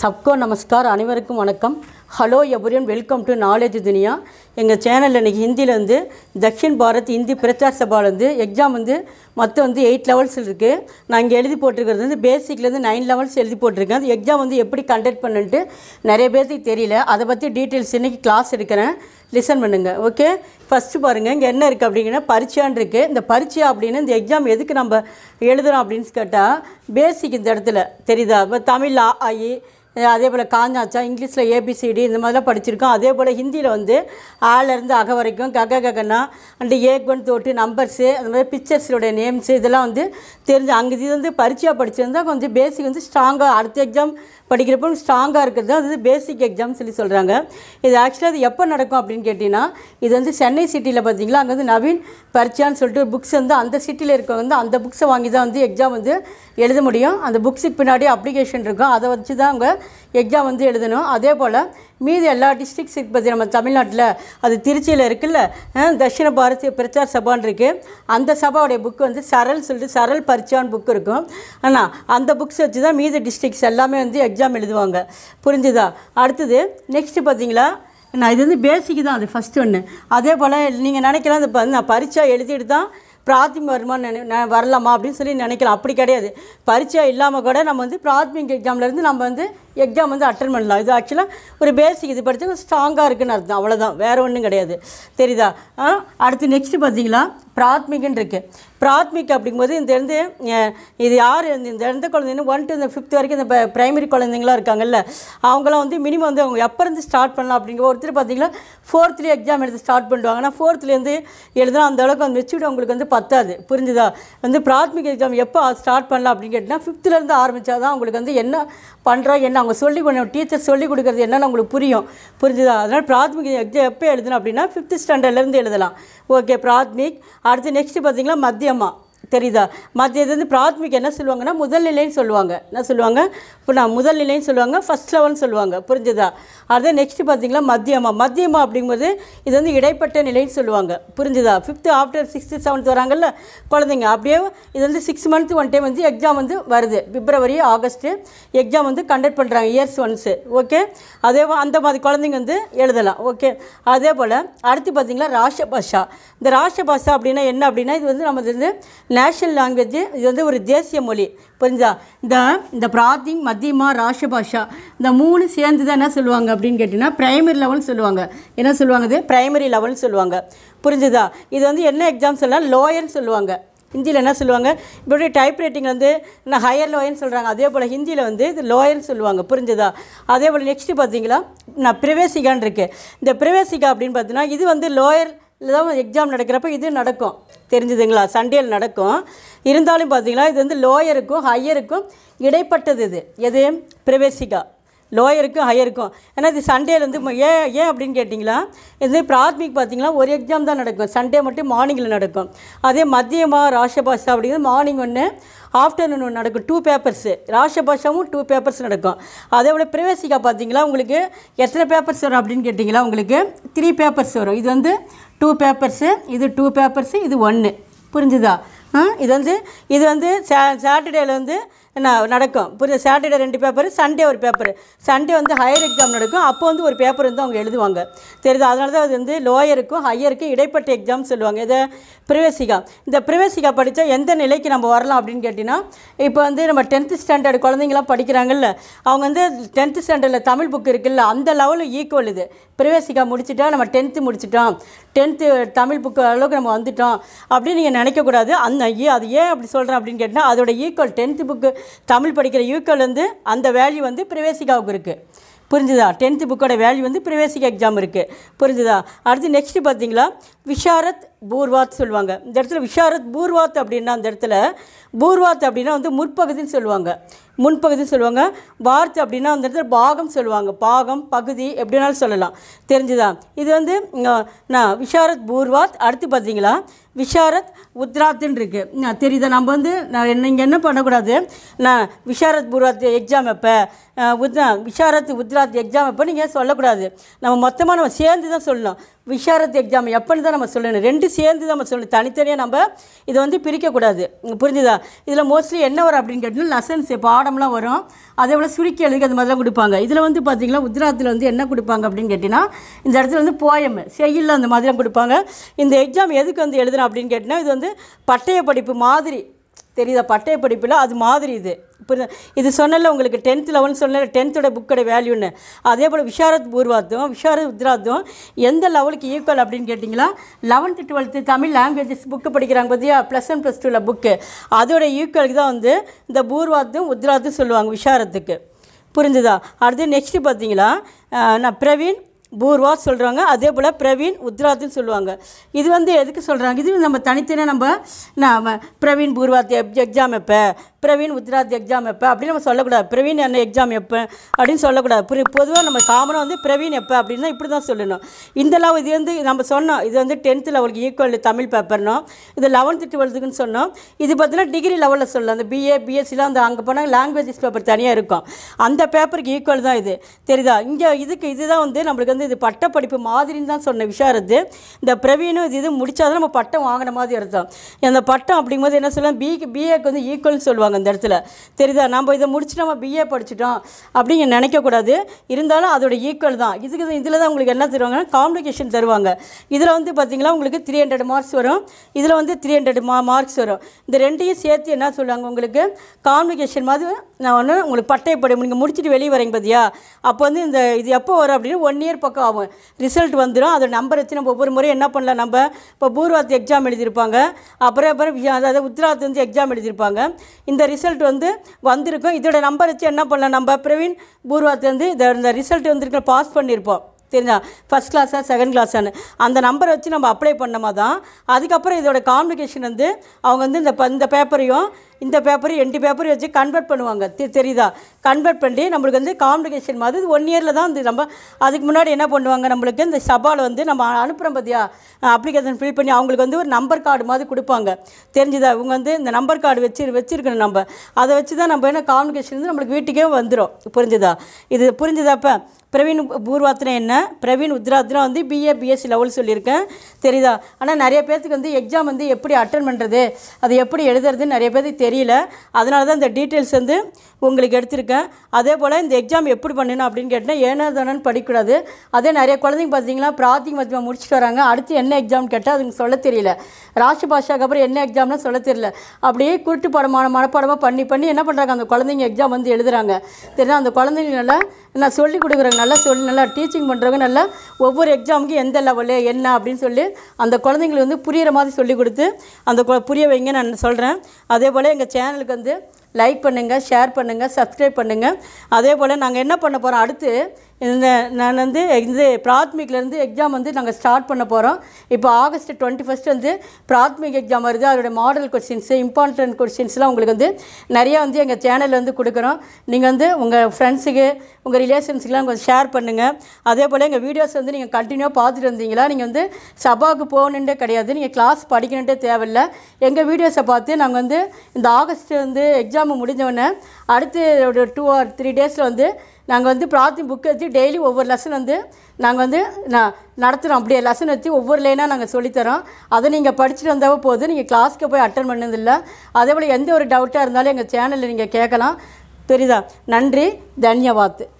சப்கோ நமஸ்கார் அனைவருக்கும் வணக்கம் hello everyone welcome to knowledge Duniya எங்கள் சேனலில் இன்றைக்கி ஹிந்திலேருந்து தக்ஷின் பாரத் ஹிந்தி பிரச்சார் சபாலேருந்து எக்ஸாம் வந்து மொத்தம் வந்து எயிட் லெவல்ஸ் இருக்குது நான் இங்கே எழுதி போட்டிருக்கிறது வந்து பேசிக்லேருந்து நைன் லெவல்ஸ் எழுதி போட்டிருக்கேன் அந்த எக்ஸாம் வந்து எப்படி கண்டக்ட் பண்ணுன்ட்டு நிறைய பேர்த்துக்கு தெரியல அதை பற்றி டீட்டெயில்ஸ் இன்றைக்கி கிளாஸ் எடுக்கிறேன் லிசன் பண்ணுங்கள் ஓகே ஃபஸ்ட்டு பாருங்கள் இங்கே என்ன இருக்குது அப்படிங்கன்னா பரீட்சான் இருக்குது இந்த பரீட்சை அப்படின்னு இந்த எக்ஸாம் எதுக்கு நம்ம எழுதுகிறோம் அப்படின்னு கேட்டால் பேசிக் இந்த இடத்துல தெரியுதா இப்போ தமிழ் ஆ ஆயி அதே போல் காஞ்சாச்சா இங்கிலீஷில் ஏபிசிடி இந்த மாதிரிலாம் படிச்சிருக்கோம் அதே போல் ஹிந்தியில் வந்து ஆலேருந்து அக வரைக்கும் கக ககனா அண்டு ஏக்வன் தொட்டு நம்பர்ஸு அந்த மாதிரி பிக்சர்ஸோடைய நேம்ஸு இதெல்லாம் வந்து தெரிஞ்சு அங்கே இது வந்து பரிச்சையாக படிச்சிருந்தால் கொஞ்சம் பேசிக் வந்து ஸ்ட்ராங்காக அடுத்த எக்ஸாம் படிக்கிறப்போ ஸ்ட்ராங்காக இருக்கிறது தான் அது பேசிக் எக்ஸாம் சொல்லி சொல்கிறாங்க இது ஆக்சுவலாக அது எப்போ நடக்கும் அப்படின்னு கேட்டிங்கன்னா இது வந்து சென்னை சிட்டியில் பார்த்தீங்களா அங்கே வந்து நவீன் பரிச்சான்னு சொல்லிட்டு ஒரு புக்ஸ் வந்து அந்த சிட்டியில் இருக்கவங்க வந்து அந்த புக்ஸை வாங்கி தான் வந்து எக்ஸாம் வந்து எழுத முடியும் அந்த புக்ஸுக்கு பின்னாடி அப்ளிகேஷன் இருக்கும் அதை வச்சு தான் அவங்க எக்ஸாம் வந்து எழுதணும் அதே போல் மீதி எல்லா டிஸ்ட்ரிக்ஸ் இருக்குது நம்ம தமிழ்நாட்டில் அது திருச்சியில் இருக்குல்ல தட்சிண பாரதிய பிரச்சார் சபான்னு இருக்குது அந்த சபாவுடைய புக்கு வந்து சரல் சொல்லிட்டு சரல் பரிச்சான்னு புக் இருக்கும் ஆனால் அந்த புக்ஸ் வச்சு தான் மீதி டிஸ்ட்ரிக்ஸ் எல்லாமே வந்து எக்ஸாம் எழுதுவாங்க புரிஞ்சுதா அடுத்தது நெக்ஸ்ட்டு பார்த்தீங்களா நான் இது வந்து பேசிக்கு தான் அது ஃபஸ்ட்டு ஒன்று அதே போல் நீங்கள் நினைக்கலாம் இந்த நான் பரிச்சா எழுதிட்டு தான் பிராத்திம வருமா நினை வரலாமா அப்படின்னு சொல்லி நினைக்கலாம் அப்படி கிடையாது பரிச்சை இல்லாமல் கூட நம்ம வந்து பிராத்மிக் எக்ஸாம்லேருந்து நம்ம வந்து எக்ஸாம் வந்து அட்டன் பண்ணலாம் இது ஆக்சுவலாக ஒரு பேசிக் இது படித்து ஸ்ட்ராங்காக இருக்குன்னு அர்த்தம் அவ்வளோதான் வேறு ஒன்றும் கிடையாது தெரியுதா அடுத்து நெக்ஸ்ட்டு பார்த்தீங்களா பிராத்மிக்னு இருக்குது பிராத்மிக் அப்படிங்கும்போது இந்த இருந்து இது யார் இந்த எந்த குழந்தைங்க ஒன் டு இந்த ஃபிஃப்த் வரைக்கும் இந்த ப்ரைமரி குழந்தைங்களாம் இருக்காங்கல்ல அவங்களாம் வந்து மினிமம் வந்து அவங்க எப்போ இருந்து ஸ்டார்ட் பண்ணலாம் அப்படிங்கிற ஒருத்தர் பார்த்தீங்கன்னா ஃபோர்த்லேயே எக்ஸாம் எடுத்து ஸ்டார்ட் பண்ணுவாங்கன்னா ஃபோர்த்லேருந்து எழுதுனா அந்த அளவுக்கு அந்த மெச்சூர்டு அவங்களுக்கு வந்து பத்தாது புரிஞ்சுதா வந்து பிராத்மிக் எக்ஸாம் எப்போ ஸ்டார்ட் பண்ணலாம் அப்படின்னு கேட்டால் ஃபிஃப்த்துலேருந்து ஆரம்பித்தா தான் அவங்களுக்கு வந்து என்ன பண்ணுறா என்ன அவங்க சொல்லி கொடுக்கணும் டீச்சர் சொல்லி கொடுக்குறது என்னென்னு உங்களுக்கு புரியும் புரிஞ்சுதா அதனால் பிராத்மிக் எக்ஸாம் எப்போ எழுதணும் அப்படின்னா ஃபிஃப்த் ஸ்டாண்டர்ட்லேருந்து எழுதலாம் ஓகே பிராத்மிக் அடுத்து நெக்ஸ்ட்டு பார்த்தீங்கன்னா மத்தியமாக தெரியுதா மற்ற இது வந்து பிராத்மிக் என்ன சொல்லுவாங்கன்னா முதல் நிலைன்னு சொல்லுவாங்க என்ன சொல்லுவாங்க இப்போ நான் முதல் நிலைன்னு சொல்லுவாங்க ஃபஸ்ட் லெவல்னு சொல்லுவாங்க புரிஞ்சுதா அதே நெக்ஸ்ட் பார்த்தீங்களா மத்தியமா மத்தியமா அப்படிங்கும்போது இது வந்து இடைப்பட்ட நிலைன்னு சொல்லுவாங்க புரிஞ்சுதா ஃபிஃப்த்து ஆஃப்டர் சிக்ஸ்த்து செவன்த் வராங்கல்ல குழந்தைங்க அப்படியே இது வந்து சிக்ஸ் மந்த்து ஒன் டைம் வந்து எக்ஸாம் வந்து வருது பிப்ரவரி ஆகஸ்ட்டு எக்ஸாம் வந்து கண்டக்ட் பண்ணுறாங்க இயர்ஸ் ஒன்ஸு ஓகே அதே அந்த மாதிரி குழந்தைங்க வந்து எழுதலாம் ஓகே அதே போல் அடுத்து பார்த்தீங்கன்னா ராஷபாஷா இந்த ராஷபாஷா அப்படின்னா என்ன அப்படின்னா இது வந்து நம்ம வந்து நேஷ்னல் லாங்குவேஜ் இது வந்து ஒரு தேசிய மொழி புரிஞ்சா இந்த இந்த பிராத்திங் மத்தியமா ராஷபாஷா இந்த மூணு சேர்ந்து தான் என்ன சொல்லுவாங்க அப்படின்னு கேட்டிங்கன்னா ப்ரைமரி லெவல்னு சொல்லுவாங்க என்ன சொல்லுவாங்க இது ப்ரைமரி லெவல்னு சொல்லுவாங்க புரிஞ்சுதா இது வந்து என்ன எக்ஸாம் சொல்லலாம் லோயர்னு சொல்லுவாங்க ஹிந்தியில் என்ன சொல்லுவாங்க இப்படி டைப் ரைட்டிங் வந்து நான் ஹையர் லோயர்னு சொல்கிறாங்க அதே போல் ஹிந்தியில் வந்து இது லோயர்னு சொல்லுவாங்க புரிஞ்சுதா அதே போல் நெக்ஸ்ட்டு பார்த்தீங்களா நான் பிரவேசிகான்னு இருக்குது இந்த பிரவேசிகா அப்படின்னு பார்த்தீங்கன்னா இது வந்து லோயர் இல்லைதான் எக்ஸாம் நடக்கிறப்ப இது நடக்கும் தெரிஞ்சுதுங்களா சண்டேல் நடக்கும் இருந்தாலும் பார்த்தீங்கன்னா இது வந்து லோயருக்கும் ஹையருக்கும் இடைப்பட்டது இது எது பிரவேசிகா லோயருக்கும் ஹையருக்கும் ஏன்னா இது சண்டேலேருந்து ஏன் ஏன் அப்படின்னு கேட்டிங்களா இது பிராத்மிக் பார்த்திங்கன்னா ஒரு எக்ஸாம் தான் நடக்கும் சண்டே மட்டும் மார்னிங்கில் நடக்கும் அதே மதியமாக ராஷபாஷா அப்படிங்கிறது மார்னிங் ஒன்று ஆஃப்டர்நூன் ஒன்று நடக்கும் டூ பேப்பர்ஸு ராஷபாஷாவும் டூ பேப்பர்ஸ் நடக்கும் அதே போல் பிரவேசிக்கா பார்த்திங்களா உங்களுக்கு எத்தனை பேப்பர்ஸ் வரும் அப்படின்னு கேட்டிங்களா உங்களுக்கு த்ரீ பேப்பர்ஸ் வரும் இது வந்து டூ பேப்பர்ஸு இது டூ பேப்பர்ஸு இது ஒன்று புரிஞ்சுதா இது வந்து இது வந்து சா சாட்டர்டேயில் வந்து நடக்கும் புரிய சாட்டர்டே ரெண்டு பேப்பர் சண்டே ஒரு பேப்பர் சண்டே வந்து ஹையர் எக்ஸாம் நடக்கும் அப்போ வந்து ஒரு பேப்பர் வந்து அவங்க எழுதுவாங்க தெரியுது அதனால தான் அது வந்து லோயருக்கும் ஹையருக்கும் இடைப்பட்ட எக்ஸாம் சொல்லுவாங்க இதை பிரவேசிகா இந்த பிரவேசிகா படித்தா எந்த நிலைக்கு நம்ம வரலாம் அப்படின்னு கேட்டிங்கன்னா இப்போ வந்து நம்ம டென்த்து ஸ்டாண்டர்ட் குழந்தைங்களாம் படிக்கிறாங்கல்ல அவங்க வந்து டென்த்து ஸ்டாண்டர்டில் தமிழ் புக் இருக்குல்ல அந்த லெவலில் ஈக்குவல் இது பிரவேசிகா முடிச்சுட்டா நம்ம டென்த்து முடிச்சிட்டோம் டென்த்து தமிழ் புக்கு அளவுக்கு நம்ம வந்துட்டோம் அப்படின்னு நீங்கள் நினைக்கக்கூடாது அந்த நான் அது ஏன் அப்படி சொல்கிறேன் அப்படின்னு கேட்டால் அதோட ஈக்குவல் டென்த்து புக்கு தமிழ் படிக்கிற ஈக்குவல் வந்து அந்த வேல்யூ வந்து பிரவேசிகாவுக்கு இருக்குது புரிஞ்சுதா டென்த்து புக்கோட வேல்யூ வந்து பிரவேசிகா எக்ஸாம் இருக்குது புரிஞ்சுதா அடுத்து நெக்ஸ்ட்டு பார்த்தீங்களா விஷாரத் பூர்வாத் சொல்லுவாங்க இந்த இடத்துல விஷாரத் பூர்வாத் அப்படின்னா அந்த இடத்துல பூர்வாத் அப்படின்னா வந்து முற்பகுதின்னு சொல்லுவாங்க முன்பகுதி சொல்லுவாங்க வார்த்தை அப்படின்னா அந்த இடத்துல பாகம் சொல்லுவாங்க பாகம் பகுதி எப்படினாலும் சொல்லலாம் தெரிஞ்சுதான் இது வந்து நான் விஷாரத் பூர்வாத் அடுத்து பார்த்தீங்களா விஷாரத் உத்ராத்துன்னு இருக்குது தெரியுதா நம்ம வந்து நான் என்ன இங்கே என்ன பண்ணக்கூடாது நான் விஷாரத் பூர்வாத் எக்ஸாம் அப்போ உத்ரா விஷாரத் உத்ராத் எக்ஸாம் அப்போ நீங்கள் சொல்லக்கூடாது நம்ம மொத்தமாக நம்ம சேர்ந்து தான் சொல்லணும் விஷாரத் எக்ஸாம் எப்படி தான் நம்ம சொல்லணும் ரெண்டு சேர்ந்து தான் நம்ம சொல்லணும் தனித்தனியாக நம்ம இதை வந்து பிரிக்கக்கூடாது புரிஞ்சுதா இதில் மோஸ்ட்லி என்ன வரும் அப்படின்னு கேட்டோம்னா லெசன்ஸ் பாடம்லாம் வரும் அதே போல் சுருக்கி எழுதி அந்த மாதிரிலாம் கொடுப்பாங்க இதில் வந்து பார்த்திங்கன்னா உத்ராத்தில் வந்து என்ன கொடுப்பாங்க அப்படின்னு கேட்டிங்கன்னா இந்த இடத்துல வந்து போயம் செய்யல அந்த மாதிரிலாம் கொடுப்பாங்க இந்த எக்ஸாம் எதுக்கு வந்து எழுதுனா அப்படின்னு கேட்டிங்கன்னா இது வந்து பட்டய படிப்பு மாதிரி தெரியுதா பட்டய படிப்பில் அது மாதிரி இது இப்போ இது சொன்னல உங்களுக்கு டென்த் லெவன் சொன்னல டென்த்தோட புக்கோட வேல்யூன்னு அதே போல் விஷாரத் பூர்வாத்தும் விஷாரத் உத்ராத்தும் எந்த லெவலுக்கு ஈக்குவல் அப்படின்னு கேட்டிங்களா eleventh twelfth Tamil languages book படிக்கிறாங்க பார்த்தியா ப்ளஸ் ஒன் ப்ளஸ் டூவில் புக்கு அதோட ஈக்குவலுக்கு தான் வந்து இந்த பூர்வாத்தும் உத்ராத்தும் சொல்லுவாங்க விஷாரத்துக்கு புரிஞ்சுதா அடுத்து நெக்ஸ்ட்டு பார்த்தீங்களா நான் பிரவீன் பூர்வா சொல்கிறாங்க அதே போல் பிரவீன் உத்ராத்னு சொல்லுவாங்க இது வந்து எதுக்கு சொல்கிறாங்க இது நம்ம தனித்தனியாக நம்ம நாம் பிரவீன் பூர்வாத் எப் எக்ஸாம் எப்போ பிரவீன் உத்ராத் எக்ஸாம் எப்போ அப்படின்னு நம்ம சொல்லக்கூடாது பிரவீன் என்ன எக்ஸாம் எப்போ அப்படின்னு சொல்லக்கூடாது புரி பொதுவாக நம்ம காமனாக வந்து பிரவீன் எப்போ அப்படின்னா இப்படி தான் சொல்லணும் இந்த லெவல் இது வந்து நம்ம சொன்னோம் இது வந்து டென்த்து லெவலுக்கு ஈக்குவல் தமிழ் பேப்பர்னோ இது லெவன்த்து டுவெல்த்துக்குன்னு சொன்னோம் இது பார்த்தீங்கன்னா டிகிரி லெவலில் சொல்லலாம் அந்த பிஏ பிஎஸ்சிலாம் அந்த அங்கே போனால் லாங்குவேஜஸ் பேப்பர் தனியாக இருக்கும் அந்த பேப்பருக்கு ஈக்குவல் தான் இது தெரியுதா இங்கே இதுக்கு இதுதான் வந்து நம்மளுக்கு வந்து இது பட்ட படிப்பு மாதிரின்னு தான் சொன்ன விசாரத்து இந்த பிரவீனும் இது இது முடித்தாதான் நம்ம பட்டம் வாங்கின மாதிரி அர்த்தம் அந்த பட்டம் அப்படிங்கும்போது என்ன சொல்லலாம் பிக்கு பிஏக்கு வந்து ஈக்குவல்னு சொல்லுவாங்க இந்த இடத்துல தெரியுதா நம்ம இதை முடிச்சு நம்ம பிஏ படிச்சுட்டோம் அப்படிங்க நினைக்கக்கூடாது இருந்தாலும் அதோட ஈக்குவல் தான் இதுக்கு இதில் தான் உங்களுக்கு என்ன தருவாங்கன்னா காம்ப்ளிகேஷன் தருவாங்க இதில் வந்து பார்த்திங்கன்னா உங்களுக்கு த்ரீ ஹண்ட்ரட் மார்க்ஸ் வரும் இதில் வந்து த்ரீ ஹண்ட்ரட் மா மார்க்ஸ் வரும் இந்த ரெண்டையும் சேர்த்து என்ன சொல்லுவாங்க உங்களுக்கு காம்ப்ளிகேஷன் மாதிரி நான் ஒன்று உங்களுக்கு பட்டயப்படும் நீங்கள் முடிச்சுட்டு வெளியே வரீங்க பார்த்தியா அப்போ வந்து இந்த இது எப்போ வரும் அப்படின்னு ஒன் இயர் பக்கம் ஆகும் ரிசல்ட் வந்துடும் அதோட நம்பர் வச்சு நம்ம ஒவ்வொரு முறையும் என்ன பண்ணலாம் நம்ம இப்போ பூர்வாத்து எக்ஸாம் எழுதியிருப்பாங்க அப்புறம் அப்புறம் அதாவது உத்திராத்து வந்து எக்ஸாம் எழுதியிருப்பாங்க இந்த ரிசல்ட் வந்து வந்திருக்கும் இதோட நம்பர் வச்சு என்ன பண்ணலாம் நம்ம பிரவீன் பூர்வாத்து வந்து இந்த ரிசல்ட் வந்திருக்க பாஸ் பண்ணியிருப்போம் தெரிஞ்சா ஃபஸ்ட் கிளாஸாக செகண்ட் கிளாஸான்னு அந்த நம்பரை வச்சு நம்ம அப்ளை பண்ணோமா தான் அதுக்கப்புறம் இதோட காம்ப்ளிகேஷன் வந்து அவங்க வந்து இந்த இந்த பேப்பரையும் இந்த பேப்பர் ரெண்டு பேப்பர் வச்சு கன்வெர்ட் பண்ணுவாங்க தெரியுதா கன்வெர்ட் பண்ணி நம்மளுக்கு வந்து காம்ப்ளிகேஷன் மாதிரி ஒன் இயரில் தான் வந்து நம்ம அதுக்கு முன்னாடி என்ன பண்ணுவாங்க நம்மளுக்கு இந்த சபாவில் வந்து நம்ம அனுப்புகிறோம் பார்த்தியா அப்ளிகேஷன் ஃபில் பண்ணி அவங்களுக்கு வந்து ஒரு நம்பர் கார்டு மாதிரி கொடுப்பாங்க தெரிஞ்சுதா இவங்க வந்து இந்த நம்பர் கார்டு வச்சு வச்சுருக்கணும் நம்ம அதை வச்சு தான் நம்ம என்ன காம்ப்ளிகேஷன் வந்து நம்மளுக்கு வீட்டுக்கே வந்துடும் புரிஞ்சுதா இது புரிஞ்சுதாப்ப பிரவீன் பூர்வாத்தனை என்ன பிரவீன் உத்ராத்னா வந்து பிஏ பிஎஸ்சி லெவல் சொல்லியிருக்கேன் தெரியுதா ஆனால் நிறைய பேர்த்துக்கு வந்து எக்ஸாம் வந்து எப்படி அட்டன் பண்ணுறது அது எப்படி எழுதுறதுன்னு நிறைய பேர்த்துக்கு தெரியல அதனால தான் இந்த டீட்டெயில்ஸ் வந்து உங்களுக்கு எடுத்திருக்கேன் அதே போல் இந்த எக்ஸாம் எப்படி பண்ணணும் அப்படின்னு கேட்டால் ஏனோ தானு படிக்கக்கூடாது அதே நிறைய குழந்தைங்க பார்த்தீங்கன்னா பிரார்த்திக் மத்தியமாக முடிச்சுட்டு வராங்க அடுத்து என்ன எக்ஸாம் கேட்டால் அதுங்க சொல்ல தெரியல ராஷ்டிர பாஷாக்கு அப்புறம் என்ன எக்ஸாம்னு சொல்ல தெரியல அப்படியே கூட்டு படமான மனப்பாடமாக பண்ணி பண்ணி என்ன பண்ணுறாங்க அந்த குழந்தைங்க எக்ஸாம் வந்து எழுதுகிறாங்க தெரியுதா அந்த குழந்தைங்க நல்லா நான் சொல்லிக் கொடுக்குறேங்க நல்லா சொல்லி நல்லா டீச்சிங் பண்ணுறவங்க நல்லா ஒவ்வொரு எக்ஸாமுக்கும் எந்த லெவலில் என்ன அப்படின்னு சொல்லி அந்த குழந்தைங்களுக்கு வந்து புரிகிற மாதிரி சொல்லிக் கொடுத்து அந்த புரிய வைங்க நான் சொல்கிறேன் அதே போல் எங்கள் சேனலுக்கு வந்து லைக் பண்ணுங்கள் ஷேர் பண்ணுங்கள் சப்ஸ்கிரைப் பண்ணுங்கள் அதே போல் நாங்கள் என்ன பண்ண போகிறோம் அடுத்து இந்த நான் வந்து இது பிராத்மிக்லேருந்து எக்ஸாம் வந்து நாங்கள் ஸ்டார்ட் பண்ண போகிறோம் இப்போ ஆகஸ்ட் டுவெண்ட்டி ஃபஸ்ட் வந்து பிராத்மிக் எக்ஸாம் வருது அதோடய மாடல் கொஸ்டின்ஸு இம்பார்ட்டன்ட் கொஸ்டின்ஸ்லாம் உங்களுக்கு வந்து நிறையா வந்து எங்கள் சேனலில் வந்து கொடுக்குறோம் நீங்கள் வந்து உங்கள் ஃப்ரெண்ட்ஸுக்கு உங்கள் ரிலேஷன்ஸுக்கெலாம் கொஞ்சம் ஷேர் பண்ணுங்கள் அதே போல் எங்கள் வீடியோஸ் வந்து நீங்கள் கண்டினியூவாக பார்த்துட்டு இருந்தீங்களா நீங்கள் வந்து சபாவுக்கு போகணுன்றே கிடையாது நீங்கள் கிளாஸ் படிக்கணுன்றே தேவையில்லை எங்கள் வீடியோஸை பார்த்து நாங்கள் வந்து இந்த ஆகஸ்ட் வந்து எக்ஸாம் முடிஞ்சவொடனே அடுத்து ஒரு டூ ஆர் த்ரீ டேஸில் வந்து நாங்கள் வந்து பிரார்த்தி புக் எடுத்து டெய்லி ஒவ்வொரு லெசன் வந்து நாங்கள் வந்து நான் நடத்துகிறோம் அப்படியே லெசன் வச்சு ஒவ்வொரு லைனாக நாங்கள் சொல்லித்தரோம் அதை நீங்கள் படிச்சுட்டு வந்தால் போதும் நீங்கள் கிளாஸ்க்கு போய் அட்டன் பண்ணதில்லை அதே போல் எந்த ஒரு டவுட்டாக இருந்தாலும் எங்கள் சேனலில் நீங்கள் கேட்கலாம் பெரிதா நன்றி தன்யவாத்து